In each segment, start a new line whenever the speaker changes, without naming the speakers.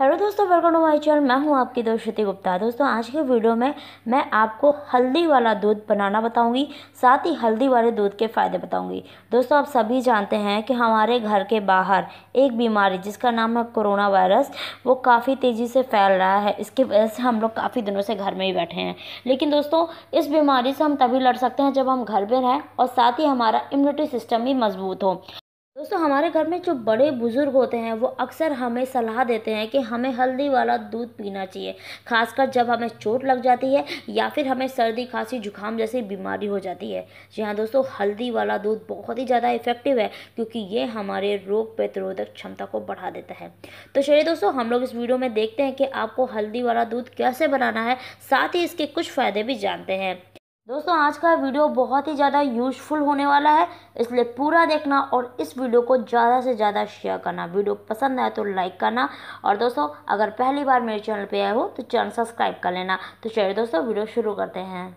hello दोस्तों welcome to my channel मैं हूं आपकी दोस्त श्रुति गुप्ता दोस्तों आज के वीडियो में मैं आपको हल्दी वाला दूध बनाना बताऊंगी साथ ही हल्दी वाले दूध के फ़ायदे बताऊंगी दोस्तों आप सभी जानते हैं कि हमारे घर के बाहर एक बीमारी जिसका नाम है कोरोना वायरस वो काफ़ी तेज़ी से फैल रहा है इसकी वजह से हम लोग काफ़ी दिनों से घर में ही बैठे हैं लेकिन दोस्तों इस बीमारी से हम तभी लड़ सकते हैं जब हम घर पर रहें और साथ ही हमारा इम्यूनिटी सिस्टम भी मजबूत हो दोस्तों हमारे घर में जो बड़े बुज़ुर्ग होते हैं वो अक्सर हमें सलाह देते हैं कि हमें हल्दी वाला दूध पीना चाहिए खासकर जब हमें चोट लग जाती है या फिर हमें सर्दी खांसी जुकाम जैसी बीमारी हो जाती है जी हाँ दोस्तों हल्दी वाला दूध बहुत ही ज़्यादा इफेक्टिव है क्योंकि ये हमारे रोग प्रतिरोधक क्षमता को बढ़ा देता है तो चलिए दोस्तों हम लोग इस वीडियो में देखते हैं कि आपको हल्दी वाला दूध कैसे बनाना है साथ ही इसके कुछ फ़ायदे भी जानते हैं दोस्तों आज का वीडियो बहुत ही ज़्यादा यूजफुल होने वाला है इसलिए पूरा देखना और इस वीडियो को ज़्यादा से ज़्यादा शेयर करना वीडियो पसंद आए तो लाइक करना और दोस्तों अगर पहली बार मेरे चैनल पे आए हो तो चैनल सब्सक्राइब कर लेना तो चलिए दोस्तों वीडियो शुरू करते हैं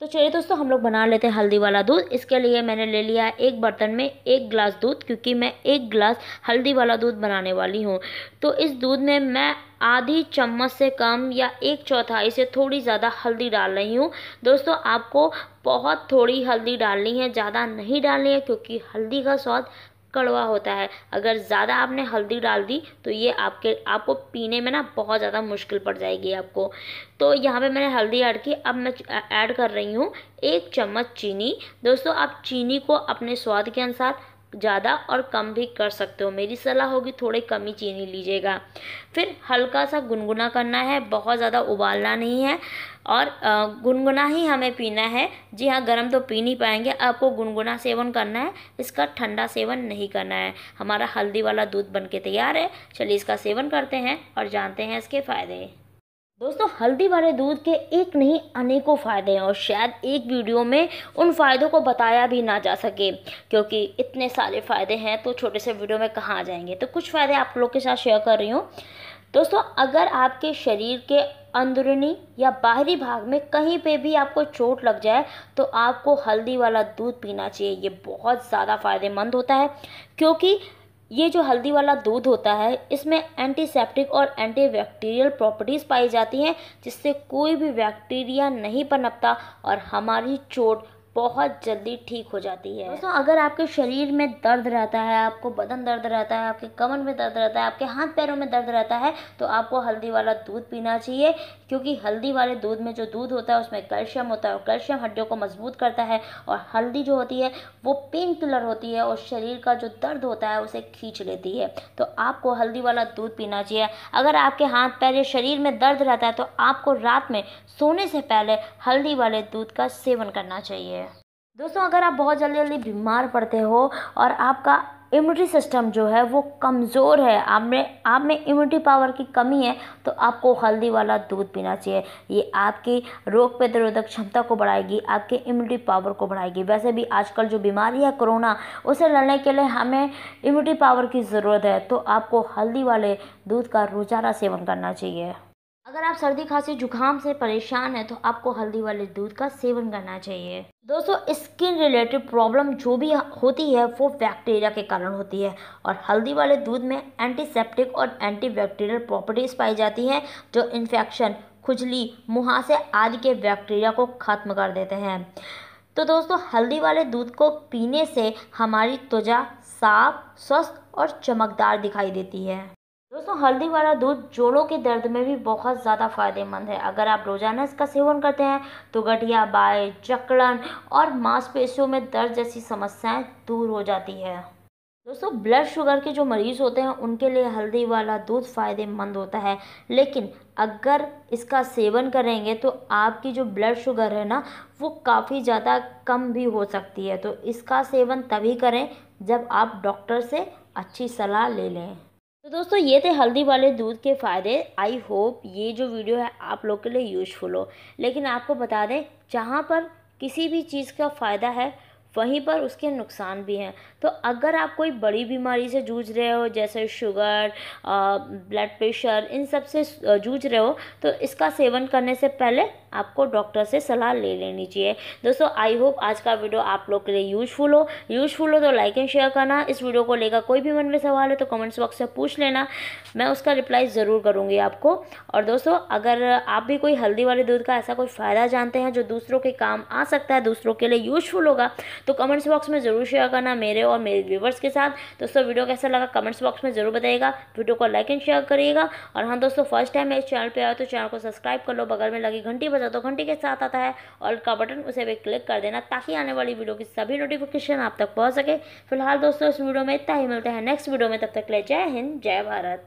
तो चलिए दोस्तों हम लोग बना लेते हैं हल्दी वाला दूध इसके लिए मैंने ले लिया है एक बर्तन में एक गिलास दूध क्योंकि मैं एक गिलास हल्दी वाला दूध बनाने वाली हूँ तो इस दूध में मैं आधी चम्मच से कम या एक चौथाई से थोड़ी ज़्यादा हल्दी डाल रही हूँ दोस्तों आपको बहुत थोड़ी हल्दी डालनी है ज़्यादा नहीं डालनी है क्योंकि हल्दी का स्वाद कड़वा होता है अगर ज़्यादा आपने हल्दी डाल दी तो ये आपके आपको पीने में ना बहुत ज़्यादा मुश्किल पड़ जाएगी आपको तो यहाँ पे मैंने हल्दी ऐड की अब मैं ऐड कर रही हूँ एक चम्मच चीनी दोस्तों आप चीनी को अपने स्वाद के अनुसार ज़्यादा और कम भी कर सकते हो मेरी सलाह होगी थोड़े कम ही चीनी लीजिएगा फिर हल्का सा गुनगुना करना है बहुत ज़्यादा उबालना नहीं है और गुनगुना ही हमें पीना है जी हाँ गर्म तो पी नहीं पाएंगे आपको गुनगुना सेवन करना है इसका ठंडा सेवन नहीं करना है हमारा हल्दी वाला दूध बन के तैयार है चलिए इसका सेवन करते हैं और जानते हैं इसके फ़ायदे दोस्तों हल्दी वाले दूध के एक नहीं अनेकों फ़ायदे हैं और शायद एक वीडियो में उन फ़ायदों को बताया भी ना जा सके क्योंकि इतने सारे फ़ायदे हैं तो छोटे से वीडियो में कहाँ आ जाएंगे तो कुछ फ़ायदे आप लोग के साथ शेयर कर रही हूँ दोस्तों अगर आपके शरीर के अंदरूनी या बाहरी भाग में कहीं पे भी आपको चोट लग जाए तो आपको हल्दी वाला दूध पीना चाहिए ये बहुत ज़्यादा फ़ायदेमंद होता है क्योंकि ये जो हल्दी वाला दूध होता है इसमें एंटीसेप्टिक और एंटीबैक्टीरियल प्रॉपर्टीज़ पाई जाती हैं जिससे कोई भी बैक्टीरिया नहीं पनपता और हमारी चोट बहुत जल्दी ठीक हो जाती है दोस्तों अगर आपके शरीर में दर्द रहता है आपको बदन दर्द रहता है आपके कमर में दर्द रहता है आपके हाथ पैरों में दर्द रहता है तो आपको हल्दी वाला दूध पीना चाहिए क्योंकि हल्दी वाले दूध में जो दूध होता है उसमें कैल्शियम होता है और कैल्शियम हड्डियों को मजबूत करता है और हल्दी जो होती है वो पेन किलर होती है और शरीर का जो दर्द होता है उसे खींच लेती है तो आपको हल्दी वाला दूध पीना चाहिए अगर आपके हाथ पैर या शरीर में दर्द रहता है तो आपको रात में सोने से पहले हल्दी वाले दूध का सेवन करना चाहिए दोस्तों अगर आप बहुत जल्दी जल्दी बीमार पड़ते हो और आपका इम्यूनिटी सिस्टम जो है वो कमज़ोर है आप में आप में इम्यूनिटी पावर की कमी है तो आपको हल्दी वाला दूध पीना चाहिए ये आपकी रोग प्रतिरोधक क्षमता को बढ़ाएगी आपके इम्यूनिटी पावर को बढ़ाएगी वैसे भी आजकल जो बीमारी है कोरोना उसे लड़ने के लिए हमें इम्यूनिटी पावर की ज़रूरत है तो आपको हल्दी वाले दूध का रोज़ाना सेवन करना चाहिए अगर आप सर्दी खांसी जुकाम से परेशान हैं तो आपको हल्दी वाले दूध का सेवन करना चाहिए दोस्तों स्किन रिलेटेड प्रॉब्लम जो भी होती है वो बैक्टीरिया के कारण होती है और हल्दी वाले दूध में एंटीसेप्टिक और एंटी बैक्टीरियल प्रॉपर्टीज़ पाई जाती हैं जो इन्फेक्शन खुजली मुहासे आदि के बैक्टीरिया को ख़त्म कर देते हैं तो दोस्तों हल्दी वाले दूध को पीने से हमारी त्वचा साफ स्वस्थ और चमकदार दिखाई देती है दोस्तों हल्दी वाला दूध जोड़ों के दर्द में भी बहुत ज़्यादा फायदेमंद है अगर आप रोज़ाना इसका सेवन करते हैं तो गठिया बाय जकड़न और मांसपेशियों में दर्द जैसी समस्याएं दूर हो जाती है दोस्तों ब्लड शुगर के जो मरीज़ होते हैं उनके लिए हल्दी वाला दूध फ़ायदेमंद होता है लेकिन अगर इसका सेवन करेंगे तो आपकी जो ब्लड शुगर है ना वो काफ़ी ज़्यादा कम भी हो सकती है तो इसका सेवन तभी करें जब आप डॉक्टर से अच्छी सलाह ले लें तो दोस्तों ये थे हल्दी वाले दूध के फ़ायदे आई होप ये जो वीडियो है आप लोग के लिए यूजफुल हो लेकिन आपको बता दें जहाँ पर किसी भी चीज़ का फ़ायदा है वहीं पर उसके नुकसान भी हैं तो अगर आप कोई बड़ी बीमारी से जूझ रहे हो जैसे शुगर ब्लड प्रेशर इन सब से जूझ रहे हो तो इसका सेवन करने से पहले आपको डॉक्टर से सलाह ले लेनी चाहिए दोस्तों आई होप आज का वीडियो आप लोग के लिए यूजफुल हो यूजफुल हो तो लाइक एंड शेयर करना इस वीडियो को लेकर कोई भी मन में सवाल है तो कमेंट्स बॉक्स में पूछ लेना मैं उसका रिप्लाई ज़रूर करूँगी आपको और दोस्तों अगर आप भी कोई हल्दी वाले दूध का ऐसा कोई फ़ायदा जानते हैं जो दूसरों के काम आ सकता है दूसरों के लिए यूजफुल होगा तो कमेंट्स बॉक्स में ज़रूर शेयर करना मेरे और मेरे व्यूवर्स के साथ दोस्तों वीडियो कैसा लगा कमेंट्स बॉक्स में ज़रूर बताइएगा वीडियो को लाइक एंड शेयर करिएगा और हाँ दोस्तों फर्स्ट टाइम मेरे चैनल पर आए तो चैनल को सब्सक्राइब कर लो बगल में लगी घंटी बजा दो घंटी के साथ आता है और का बटन उसे भी क्लिक कर देना ताकि आने वाली वीडियो की सभी नोटिफिकेशन आप तक पहुँच सके फिलहाल दोस्तों इस वीडियो में इतना ही मिलता है नेक्स्ट वीडियो में तब तक ले जय हिंद जय भारत